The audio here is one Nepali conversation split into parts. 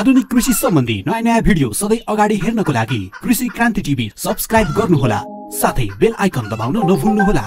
आधुनिक कृषि सम्बन्धी नयाँ नयाँ भिडियो सधैँ अगाडि हेर्नको लागि कृषि क्रान्ति टिभी सब्सक्राइब गर्नुहोला साथै बेल आइकन दबाउन नभुल्नुहोला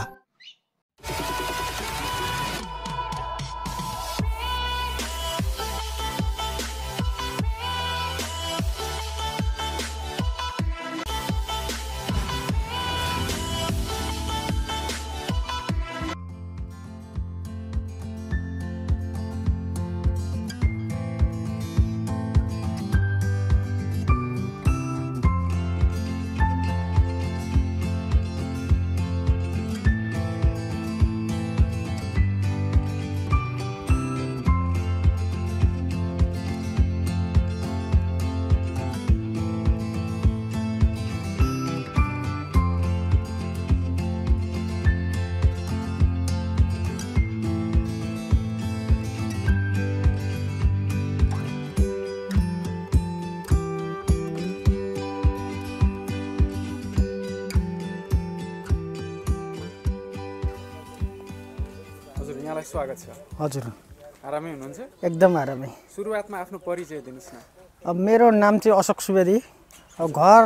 स्वागत छ हजुर आरामै हुनुहुन्छ एकदम आरामै सुरुवातमा आफ्नो परिचय दिनुहोस् न अब मेरो नाम चाहिँ अशोक सुवेदी अब घर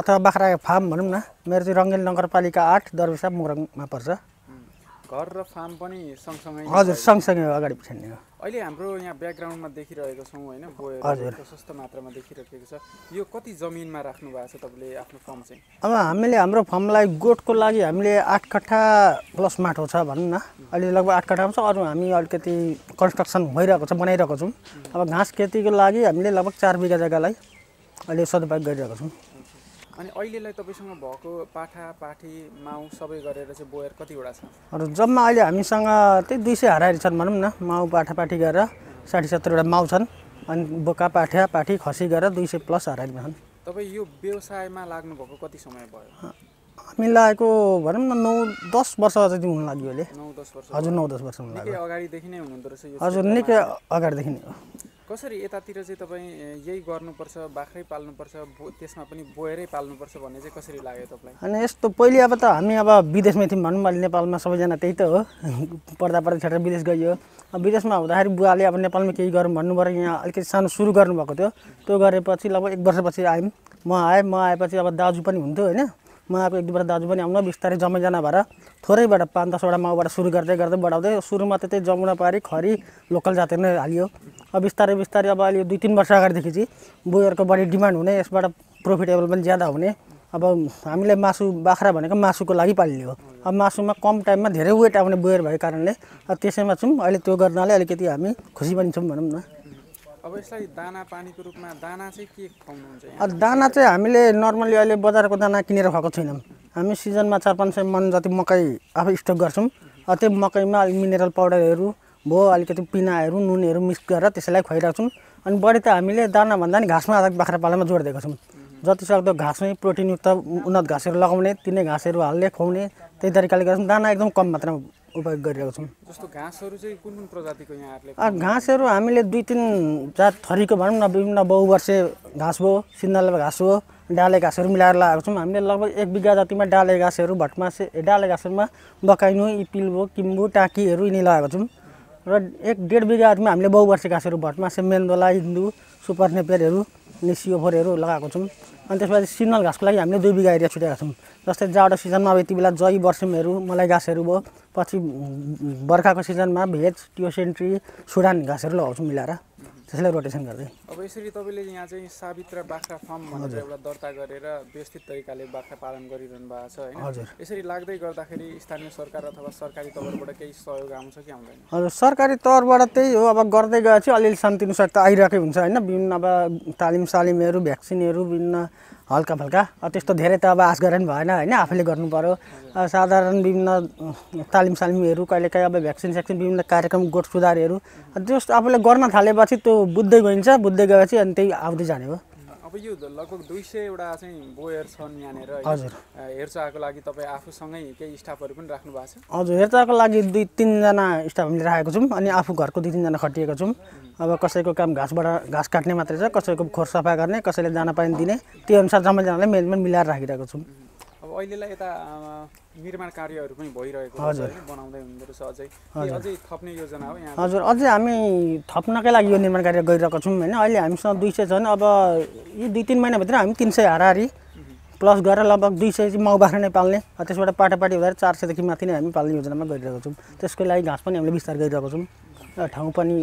अथवा बाख्रा फार्म भनौँ न मेरो चाहिँ रङ्गेल नगरपालिका आठ दरबिसा मुरङमा पर्छ घर र फार्म पनि सँगसँगै हजुर सँगसँगै अगाडि पछाडि हो अहिले हाम्रो यहाँ ब्याकग्राउन्डमा देखिरहेको छौँ होइन हजुर प्रशस्त मात्रामा देखिरहेको छ यो कति जमिनमा राख्नु भएको छ तपाईँले आफ्नो फर्म चाहिँ अब हामीले हाम्रो फर्मलाई गोठको लागि हामीले आठ कट्ठा प्लस माटो छ भनौँ न अहिले लगभग आठ कट्ठा छ अरू हामी अलिकति कन्स्ट्रक्सन भइरहेको छ बनाइरहेको छौँ अब घाँस खेतीको लागि हामीले लगभग चार बिघा जग्गालाई अहिले सदुपयोग गरिरहेको छौँ अनि अहिलेलाई तपाईँसँग भएको पाठा पाठी माउ सबै गरेर चाहिँ बोयर कतिवटा छन् जम्मा अहिले हामीसँग त्यही दुई सय हाराहारी छन् भनौँ न माउ पाठा पाठी गरेर साठी सत्तरवटा माउ छन् अनि बोका पाठा पाठी खसी गरेर दुई सय प्लस हाराहारीमा छन् तपाईँ यो व्यवसायमा लाग्नु भएको कति समय भयो हामी लागेको भनौँ न नौ दस वर्ष जति हुन लाग्यो अहिले हजुर नौ दस वर्ष हुन लाग्यो अगाडिदेखि नै हजुर निकै अगाडिदेखि नै हो कसरी यतातिर चाहिँ तपाईँ यही गर्नुपर्छ बाख्रै पाल्नुपर्छ त्यसमा पनि बोएरै पाल्नुपर्छ भन्ने चाहिँ कसरी लाग्यो तपाईँलाई अनि यस्तो पहिले अब त हामी अब विदेशमै थियौँ भनौँ अहिले नेपालमा सबैजना त्यही त हो पर्दा पढ्दा छेडेर विदेश गइयो अब विदेशमा हुँदाखेरि बुवाले अब नेपालमा केही गरौँ भन्नुभयो यहाँ अलिकति सानो सुरु गर्नुभएको थियो त्यो गरेपछि लगभग एक वर्षपछि आयौँ म आएँ म आएपछि अब दाजु पनि हुन्थ्यो होइन म अब एक दुईवटा दाजु पनि आउनु बिस्तारै जम्मैजना भएर थोरैबाट पाँच दसवटा माउबाट सुरु गर्दै गर्दै बढाउँदै सुरुमा त त्यही जमुना पारी खरी लोकल जाति नै हालियो अब बिस्तारै बिस्तारै अब अहिले दुई तिन वर्ष अगाडिदेखि चाहिँ बोयरको बढी डिमान्ड हुने यसबाट प्रोफिटेबल पनि ज्यादा हुने अब हामीले मासु बाख्रा भनेको मासुको लागि पालिने हो अब मासुमा कम टाइममा धेरै वेट आउने बोयर भएको कारणले अब त्यसैमा छौँ अहिले त्यो गर्नाले अलिकति हामी खुसी पनि छौँ भनौँ न अब यसलाई दाना पानीको रूपमा दाना चाहिँ के खुवाउनुहुन्छ दाना चाहिँ हामीले नर्मली अहिले बजारको दाना किनेर खुवाएको छैनौँ हामी सिजनमा चार पाँच सय मन जति मकै आफै स्टक गर्छौँ त्यो मकैमा अलिक मिनरल पाउडरहरू भयो अलिकति पिनाहरू नुनहरू मिक्स गरेर त्यसैलाई खुवाइरहेको छौँ अनि बढी त हामीले दाना भन्दा नि घाँसमा आधा बाख्रा पालामा जोड दिएको छौँ जतिसक्दो घाँसमै प्रोटिनयुक्त उन्नत घाँसहरू लगाउने तिनै घाँसहरू हाल्ने खुवाउने त्यही तरिकाले गर्छौँ दाना एकदम कम मात्रामा उपयोग गरिरहेको छौँ जस्तो घाँसहरू चाहिँ कुन कुन प्रजातिको यहाँहरूले घाँसहरू हामीले दुई तिन जात थरीको भनौँ न विभिन्न बहुवर्षे घाँस भयो सिन्दल घाँस हो डाले घाँसहरू मिलाएर लगाएको छौँ हामीले लगभग एक बिघा जतिमा डाले घाँसहरू भटमासे डाले घाँसहरूमा बकाइनु इपिल भयो किम्बु टाँकीहरू यिनी लगाएको छौँ र एक डेढ बिघा जतिमा हामीले बहुवर्षे घाँसहरू भटमासे मेन्दोला हिन्दू सुपर नेपेरहरू निसियोफोरहरू लगाएको छौँ अनि त्यसपछि सिजनल घाँसको लागि हामीले दुई बिघा एरिया छुटेका छौँ जस्तै जाडो सिजनमा अब यति बेला जय बर्सिमहरू मलाई घाँसहरू भयो पछि बर्खाको सिजनमा भेज सेन्ट्री सुडान घाँसहरू लगाउँछौँ मिलाएर त्यसलाई रोटेसन गर्दै अब यसरी तपाईँले यहाँ चाहिँ साबित बाख्रा फार्म भनेर एउटा दर्ता गरेर व्यवस्थित तरिकाले बाख्रा पालन गरिरहनु भएको छ होइन हजुर यसरी लाग्दै गर्दाखेरि स्थानीय सरकार अथवा सरकारी तौरबाट केही सहयोग आउँछ कि आउँदैन हजुर सरकारी तौरबाट त्यही हो अब गर्दै गएपछि अलिअलि शान्ति अनुसार त आइरहेकै हुन्छ होइन विभिन्न अब तालिम सालिमहरू भ्याक्सिनहरू विभिन्न हल्का फुल्का त्यस्तो धेरै त अब आश गरेर पनि भएन होइन आफैले पऱ्यो साधारण विभिन्न तालिम सालिमहरू कहिलेकाहीँ अब भ्याक्सिन स्याक्सिन विभिन्न कार्यक्रम गोठ सुधारहरू त्यो आफूले गर्न थालेपछि त्यो बुझ्दै गइन्छ बुझ्दै गएपछि अनि त्यही आउँदै जाने हो अब यो लगभग दुई सयवटा चाहिँ बोयर छन् यहाँनिर हजुर हेरचाहको लागि तपाईँ आफूसँगै केही स्टाफहरू पनि राख्नु भएको छ हजुर हेरचाहको लागि दुई तिनजना स्टाफ हामीले राखेको छौँ अनि आफू घरको दुई तिनजना खटिएको छौँ अब कसैको काम घाँसबाट घाँस काट्ने मात्रै छ कसैको खोर सफा गर्ने कसैले दाना पानी दिने त्यो अनुसार जम्मैजनालाई मेजमेन्ट मिलाएर राखिरहेको छौँ अहिलेलाई यता निर्माण कार्यहरू पनि भइरहेको बनाउँदै हुँदो रहेछ अझै अझै थप्ने योजना हो यहाँ हजुर अझै हामी थप्नकै लागि यो निर्माण कार्य गरिरहेको छौँ होइन अहिले हामीसँग दुई सय छन् अब यी दुई तिन महिनाभित्र हामी तिन सय हाराहारी प्लस गरेर लगभग दुई सय माउ बाख्रा नै पाल्ने त्यसबाट पाटापाटी हुँदा चार सयदेखि माथि नै हामी पाल्ने योजनामा गरिरहेको छौँ त्यसको लागि घाँस पनि हामीले विस्तार गरिरहेको छौँ ठाउँ पनि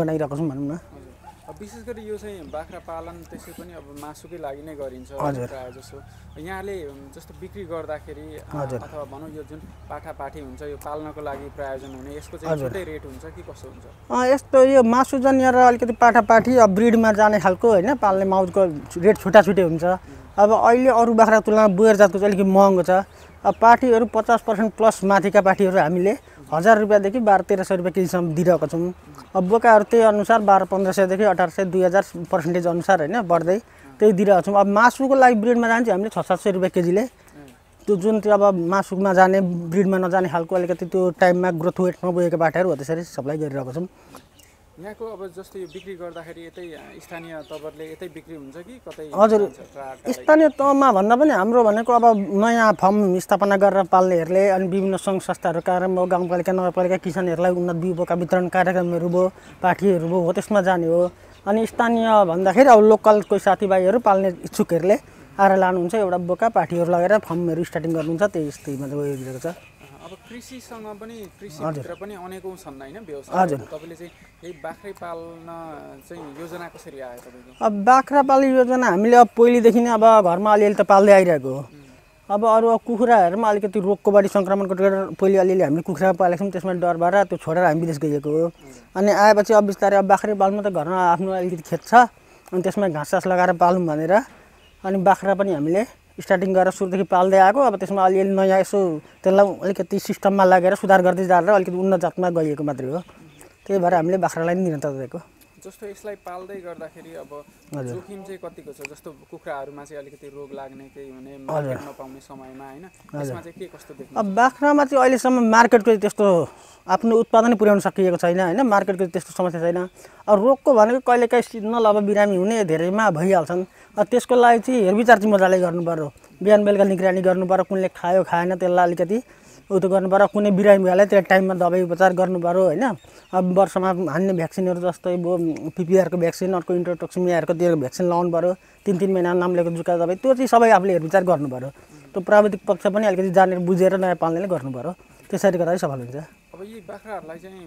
बनाइरहेको छौँ भनौँ न विशेष गरी यो चाहिँ बाख्रा पालन त्यसै पनि अब मासुकै लागि नै गरिन्छ प्रायः जसो यहाँले जस्तो बिक्री गर्दाखेरि अथवा भनौँ यो जुन पाठापाठी हुन्छ यो पाल्नको लागि प्रायोजन हुने यसको चाहिँ छुट्टै रेट हुन्छ कि कस्तो हुन्छ यस्तो यो मासु जन्य र अलिकति पाठापाठी अब ब्रिडमा जाने खालको होइन पाल्ने माउजको रेट छुट्टा छुट्टै हुन्छ अब अहिले अरू बाख्राको तुलनामा बुएर जातको चाहिँ अलिकति महँगो छ अब पार्टीहरू पचास पर्सेन्ट प्लस माथिका पार्टीहरू हामीले हजार रुपियाँदेखि बाह्र तेह्र सय रुपियाँ केजीसम्म दिइरहेको छौँ अब बोकाहरू त्यही अनुसार बाह्र पन्ध्र सयदेखि अठार सय दुई हजार पर्सेन्टेज अनुसार होइन बढ्दै त्यही दिइरहेको छौँ अब मासुको लागि ब्रिडमा जान्छ हामीले छ सात सय रुपियाँ केजीले त्यो जुन त्यो अब मासुमा जाने ब्रिडमा नजाने खालको अलिकति त्यो टाइममा ग्रोथ वेटमा नबोकेको बाटाहरू हो त्यसरी सप्लाई गरिरहेको छौँ यहाँको अब जस्तो यो बिक्री गर्दाखेरि यतै स्थानीय तवरले यतै बिक्री हुन्छ कि कतै हजुर स्थानीय तहमा भन्दा पनि हाम्रो भनेको अब नयाँ फर्म स्थापना गरेर पाल्नेहरूले अनि विभिन्न सङ्घ संस्थाहरू कार्यक्रम भयो गाउँपालिका नगरपालिका किसानहरूलाई उन्नत बिउका वितरण कार्यक्रमहरू भयो पार्टीहरू भयो हो त्यसमा जाने हो अनि स्थानीय भन्दाखेरि अब लोकल कोही साथीभाइहरू पाल्ने इच्छुकहरूले आएर लानुहुन्छ एउटा बोका पार्टीहरू लगाएर फर्महरू स्टार्टिङ गर्नुहुन्छ त्यही यस्तै मतलब उयो छ अब कृषिसँग पनि कृषिभित्र पनि अनेकौँ छन् होइन व्यवसाय तपाईँले चाहिँ यही पाल्न चाहिँ योजना कसरी आयो तपाईँको अब बाख्रा पाल्ने योजना हामीले अब पहिलेदेखि नै अब घरमा अलिअलि त पाल्दै आइरहेको हो अब अरू कुखुराहरूमा अलिकति रोगको बारे सङ्क्रमणको पहिले अलिअलि हामीले कुखुरा पालेको छौँ त्यसमा डर भएर त्यो छोडेर हामी विदेश गइएको हो अनि आएपछि अब बिस्तारै अब बाख्रै पाल्नु त घरमा आफ्नो अलिकति खेत छ अनि त्यसमा घाँस लगाएर पालौँ भनेर अनि बाख्रा पनि हामीले स्टार्टिङ गरेर सुरुदेखि पाल्दै आएको अब त्यसमा अलिअलि नयाँ यसो त्यसलाई अलिकति सिस्टममा लागेर सुधार गर्दै जाँदा अलिकति उन्नत जातमा गइएको मात्रै हो त्यही भएर हामीले बाख्रालाई निरन्तर दिएको जस्तो यसलाई पाल्दै गर्दाखेरि अब जोखिम चाहिँ कतिको छ जस्तो कुखुराहरूमा चाहिँ अलिकति रोग लाग्ने केही हुने नपाउने समयमा होइन यसमा चाहिँ के कस्तो देख्नु अब बाख्रामा चाहिँ अहिलेसम्म मार्केटको त्यस्तो आफ्नो उत्पादन पुर्याउन सकिएको छैन होइन मार्केटको त्यस्तो समस्या छैन अब रोगको भनेको कहिलेकाहीँ सिजनल अब बिरामी हुने धेरैमा भइहाल्छन् त्यसको लागि चाहिँ हेरविचार चाहिँ मजाले गर्नु पऱ्यो बिहान बेलुका निगरानी गर्नु पऱ्यो कुनले खायो खाएन त्यसलाई अलिकति उ गर्नु पऱ्यो कुनै बिरामीहरूलाई त्यसलाई टाइममा दबाई उपचार गर्नु पऱ्यो होइन अब वर्षमा हान्ने भ्याक्सिनहरू जस्तै भयो पिपिआरको भ्याक्सिन अर्को इन्ट्रोटोक्सिमिआहरूको त्यो भ्याक्सिन लाउनु पऱ्यो तिन तिन महिना लिएको जुका दबाई त्यो चाहिँ सबै आफूले हेरविचार गर्नु पऱ्यो त्यो प्राविधिक पक्ष पनि अलिकति जानेर बुझेर नयाँ पाल्नेले गर्नु पऱ्यो त्यसरी गर्दा सफल हुन्छ अब यी बाख्राहरूलाई चाहिँ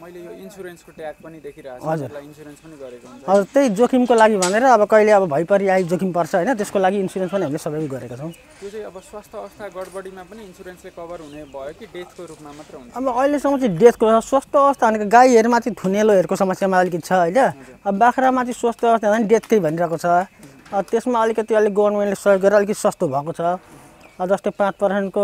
मैले यो इन्सुरेन्सको ट्याग पनि देखिरहेको छु हजुर इन्सुरेन्स पनि गरेको हुन्छ हजुर त्यही जोखिमको लागि भनेर अब कहिले अब भइपरि आइ जोखिम पर्छ होइन त्यसको लागि इन्सुरेन्स पनि हामीले सबै गरेका छौँ त्यो चाहिँ अब स्वास्थ्य अवस्था गडबडीमा पनि इन्सुरेन्सले कभर हुने भयो कि डेथको रूपमा मात्र हुन्छ अब अहिलेसम्म चाहिँ डेथको स्वास्थ्य अवस्था भनेको गाईहरूमा चाहिँ थुनेलोहरूको समस्यामा अलिकति छ होइन अब बाख्रामा चाहिँ स्वास्थ्य अवस्था भने डेथकै भनिरहेको छ त्यसमा अलिकति अलिक गभर्मेन्टले सहयोग गरेर अलिकति सस्तो भएको छ जस्तै पाँच पर्सेन्टको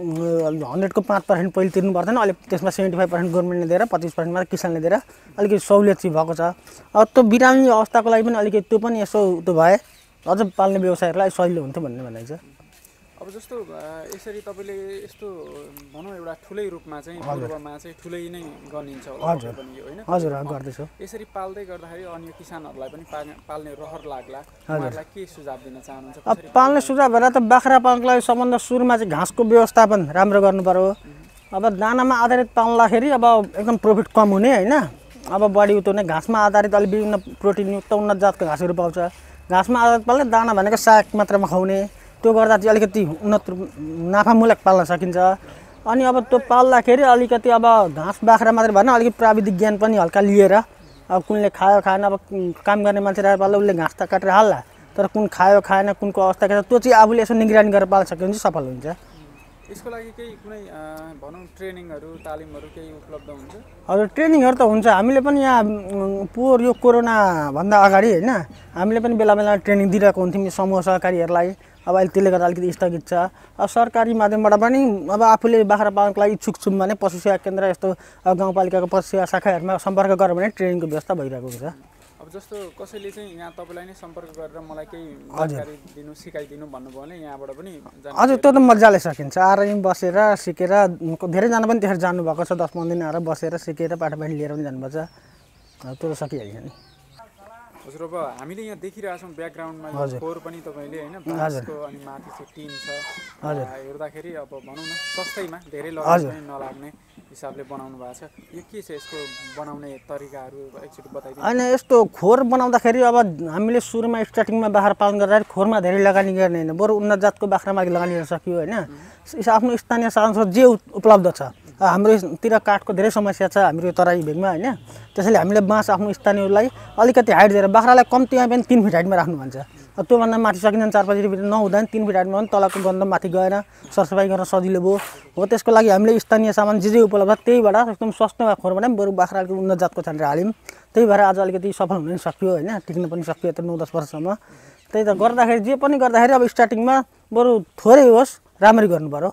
हन्ड्रेडको पाँच पर्सेन्ट पहिले तिर्नु पर्दैन अहिले त्यसमा सेभेन्टी फाइभ पर्सेन्ट गभर्मेन्टले दिएर पच्चिस पर्सेन्ट मात्र किसानले दिएर अलिकति सहुलियत चाहिँ भएको छ अब त्यो बिरामी अवस्थाको लागि पनि अलिकति त्यो पनि यसो त्यो भए अझ पाल्ने व्यवसायहरूलाई सजिलो हुन्थ्यो भन्ने भनाइ छ अब जस्तो यसरी तपाईँले यस्तो भनौँ एउटा ठुलै रूपमा चाहिँ पूर्वमा चाहिँ ठुलै नै गनिन्छ होला पनि होइन हजुर गर्दैछु यसरी पाल्दै गर्दाखेरि अन्य किसानहरूलाई पनि पाल्ने पाल्ने रहर लाग्ला उहाँहरूलाई के सुझाव दिन चाहनुहुन्छ अब पाल्ने सुझाव भएर त बाख्रा पाल्नलाई सम्बन्ध सबभन्दा सुरुमा चाहिँ घाँसको व्यवस्थापन राम्रो गर्नु पऱ्यो अब दानामा आधारित पाल्दाखेरि अब एकदम प्रफिट कम हुने होइन अब बढी नै घाँसमा आधारित अलिक विभिन्न प्रोटिनयुक्त उन्नत जातको घाँसहरू पाउँछ घाँसमा आधारित पाल्ने दाना भनेको साग मात्रामा खुवाउने त्यो गर्दा चाहिँ अलिकति उन्नत नाफामूलक पाल्न सकिन्छ अनि अब त्यो पाल्दाखेरि अलिकति अब घाँस बाख्रा मात्रै भएन अलिकति प्राविधिक ज्ञान पनि हल्का लिएर अब कुनले खायो खाएन अब काम गर्ने मान्छे राखेर पाल्दा उसले घाँस त काटेर हाल्ला तर कुन खायो खाएन कुनको अवस्था के छ त्यो चाहिँ आफूले यसो निगरानी गरेर पाल्न सक्यो भने चाहिँ सफल हुन्छ यसको लागि केही कुनै भनौँ ट्रेनिङहरू तालिमहरू केही उपलब्ध हुन्छ हजुर ट्रेनिङहरू त हुन्छ हामीले पनि यहाँ पोहोर यो कोरोनाभन्दा अगाडि होइन हामीले पनि बेला बेलामा ट्रेनिङ दिइरहेको हुन्थ्यौँ समूह सहकारीहरूलाई अब अहिले त्यसले गर्दा अलिकति स्थगित छ अब सरकारी माध्यमबाट पनि अब आफूले बाख्रा पाल्नको लागि इच्छुक छौँ भने पशु सेवा केन्द्र यस्तो गाउँपालिकाको पशु सेवा शाखाहरूमा सम्पर्क गऱ्यो भने ट्रेनिङको व्यवस्था भइरहेको हुन्छ अब जस्तो कसैले चाहिँ यहाँ तपाईँलाई नै सम्पर्क गरेर मलाई केही जानकारी दिनु सिकाइदिनु भन्नुभयो भने यहाँबाट पनि हजुर त्यो त मजाले सकिन्छ आएर बसेर सिकेर धेरैजना पनि त्यसरी जानुभएको छ दस पन्ध्र दिन आएर बसेर सिकेर पाठापाठी लिएर पनि छ त्यो त सकिहाल्छ नि हजुर अब हामीले यहाँ देखिरहेछौँ ब्याकग्राउन्डमा फोर पनि तपाईँले होइन बाँसको अनि माथि चाहिँ टिन छ हेर्दाखेरि अब भनौँ न सस्तैमा धेरै लगाउने पनि नलाग्ने हिसाबले बनाउनु भएको छ यो के छ यसको बनाउने तरिकाहरू एकचोटि बताइदिनु होइन यस्तो खोर बनाउँदाखेरि अब हामीले सुरुमा स्टार्टिङमा बाख्रा पालन गर्दाखेरि खोरमा धेरै लगानी गर्ने होइन बरु उन्नत जातको बाख्रामा लगानी गर्न सकियो होइन आफ्नो स्थानीय साधन जे उपलब्ध छ हाम्रोतिर काठको धेरै समस्या छ हाम्रो यो तराई भेगमा होइन त्यसैले हामीले बाँस आफ्नो स्थानीयलाई अलिकति हाइट दिएर बाख्रालाई कम्तीमा पनि तिन फिट हाइटमा राख्नु भन्छ त्योभन्दा माथि सकिँदैन चार पाँच फिट नहुँदा तिन फिट हाइटमा पनि तलको गन्ध माथि गएर सरसफाइ गर्न सजिलो भयो हो त्यसको लागि हामीले स्थानीय सामान जे जे उपलब्ध त्यहीबाट एकदम सस्तो खोरबाट पनि बरु बाख्राको उन्नत जातको छानेर हाल्यौँ त्यही भएर आज अलिकति सफल हुन पनि सकियो होइन टिक्न पनि सकियो यत्रो नौ दस वर्षसम्म त्यही त गर्दाखेरि जे पनि गर्दाखेरि अब स्टार्टिङमा बरु थोरै होस् राम्ररी गर्नु पऱ्यो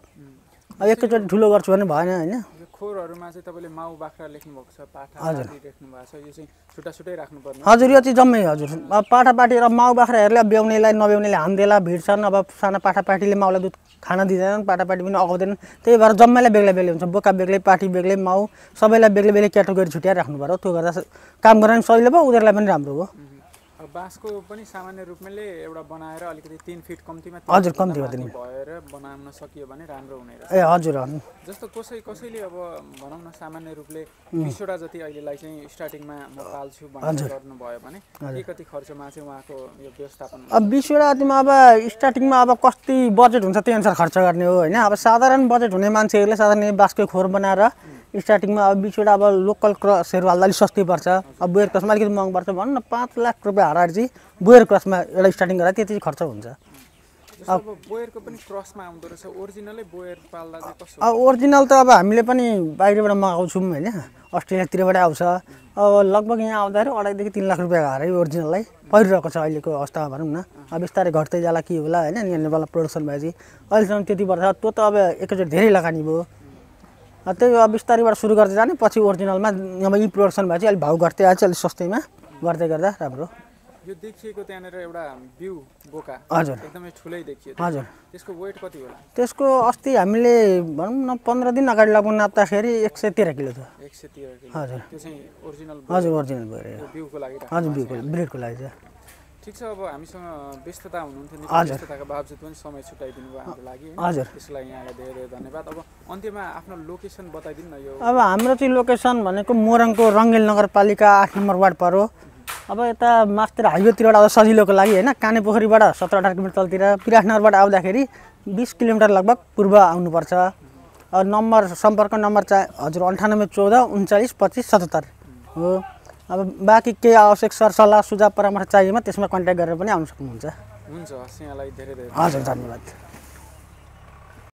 अब एकैचोटि ठुलो गर्छु भने भएन होइन खोरहरूमा चाहिँ तपाईँले माउ बाख्रा लेख्नु भएको छ पाठा हजुर लेख्नु भएको छ यो चाहिँ छुट्टा छुट्टै हजुर यो चाहिँ जम्मै हजुर अब पाटी र माउ बाख्राहरूले ब्याउनेलाई नब्याउनेलाई हान्देला भिड्छन् अब साना पाठा पाटीले माउलाई दुध खान दिँदैनन् पाटी पनि अगाउँदैन त्यही भएर जम्मैलाई बेग्लै बेग्लै हुन्छ बोका बेग्लै पाटी बेग्लै माउ सबैलाई बेग्लै बेग्लै क्याटेगोरी छुट्याएर राख्नु पऱ्यो त्यो गर्दा काम गर्न पनि सजिलो भयो उनीहरूलाई पनि राम्रो हो बाँसको पनि सामान्य रूपमाले एउटा बनाएर अलिकति तिन फिट कम्तीमा हजुर कम्तीमा तिन भएर बनाउन सकियो भने राम्रो हुने ए हजुर जस्तो कसै कसैले अब भनौँ न सामान्य रूपले बिसवटा जति अहिलेलाई चाहिँ स्टार्टिङमा म पाल्छु भनेर गर्नुभयो भने के कति खर्चमा चाहिँ उहाँको यो व्यवस्थापन अब बिसवटा जतिमा अब स्टार्टिङमा अब कति बजेट हुन्छ त्यही अनुसार खर्च गर्ने हो होइन अब साधारण बजेट हुने मान्छेहरूले साधारण बाँसकै खोर बनाएर स्टार्टिङमा अब बिचबाट अब लोकल क्रसहरू हाल्दा अलिक सस्तै पर्छ अब बोयर क्रसमा अलिकति महँगो पर्छ भनौँ न पाँच लाख रुपियाँ हराएर चाहिँ बोयर क्रसमा एउटा स्टार्टिङ गर्दा त्यति खर्च हुन्छ अब बोयरको पनि क्रसमा आउँदो रहेछ ओरिजिनलै बोयर पाल्दा अब ओरिजिनल त अब हामीले पनि बाहिरबाट मगाउँछौँ होइन अस्ट्रेलियातिरबाटै आउँछ अब लगभग यहाँ आउँदाखेरि अढाईदेखि तिन लाख रुपियाँ हारे ओरिजिनललाई परिरहेको छ अहिलेको अवस्थामा भनौँ न अब बिस्तारै घट्दै जाला के होला होइन नेपालमा प्रडक्सन भएपछि अहिलेसम्म त्यति पर्छ त्यो त अब एकैचोटि धेरै लगानी भयो त्यही अब बिस्तारैबाट सुरु गर्दै जाने पछि ओरिजिनलमा अब यी प्रोडक्सन भएपछि अलिक भाउ घट्दै आएपछि अलिक सस्तैमा गर्दै गर्दा राम्रो यो देखिएको त्यहाँनिर एउटा बिउ बोका हजुर एकदमै ठुलै देखियो हजुर त्यसको वेट कति होला त्यसको अस्ति हामीले भनौँ न पन्ध्र दिन अगाडि लगाउनु नाप्दाखेरि एक सय तेह्र किलो थियो एक सय तेह्र किलो हजुर त्यो चाहिँ ओरिजिनल हजुर ओरिजिनल भयो बिउको लागि हजुर बिउको ब्रिडको लागि चाहिँ ठिक छ अब हामीसँग व्यस्तता हुनुहुन्थ्यो व्यस्तताको बावजुद पनि समय छुट्याइदिनु भयो हाम्रो लागि हजुर त्यसको लागि यहाँलाई धेरै धेरै धन्यवाद अब अन्त्यमा आफ्नो लोकेसन बताइदिनु न यो अब हाम्रो चाहिँ लोकेसन भनेको मोरङको रङ्गेल नगरपालिका आठ नम्बर वार्ड पऱ्यो अब यता मास्टर हाइवेतिरबाट आउँदा सजिलोको लागि होइन काने पोखरीबाट सत्र अठार किलोमिटर तलतिर विराटनगरबाट आउँदाखेरि बिस किलोमिटर लगभग पूर्व आउनुपर्छ नम्बर सम्पर्क नम्बर चा हजुर अन्ठानब्बे चौध उन्चालिस पच्चिस सतहत्तर हो अब बाँकी केही आवश्यक सरसल्लाह सुझाव परामर्श चाहिएमा त्यसमा कन्ट्याक्ट गरेर पनि आउनु सक्नुहुन्छ हुन्छ यहाँलाई धेरै धेरै हजुर धन्यवाद